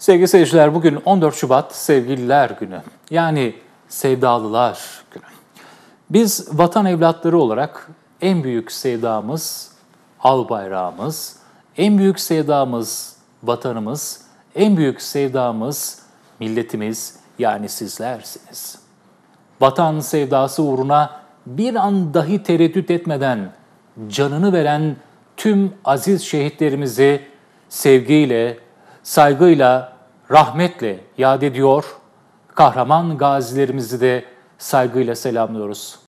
Sevgili seyirciler bugün 14 Şubat Sevgililer Günü. Yani sevdalılar günü. Biz vatan evlatları olarak en büyük sevdamız al bayrağımız, en büyük sevdamız vatanımız, en büyük sevdamız milletimiz yani sizlersiniz. Vatan sevdası uğruna bir an dahi tereddüt etmeden canını veren tüm aziz şehitlerimizi sevgiyle, saygıyla, rahmetle yad ediyor. Kahraman gazilerimizi de saygıyla selamlıyoruz.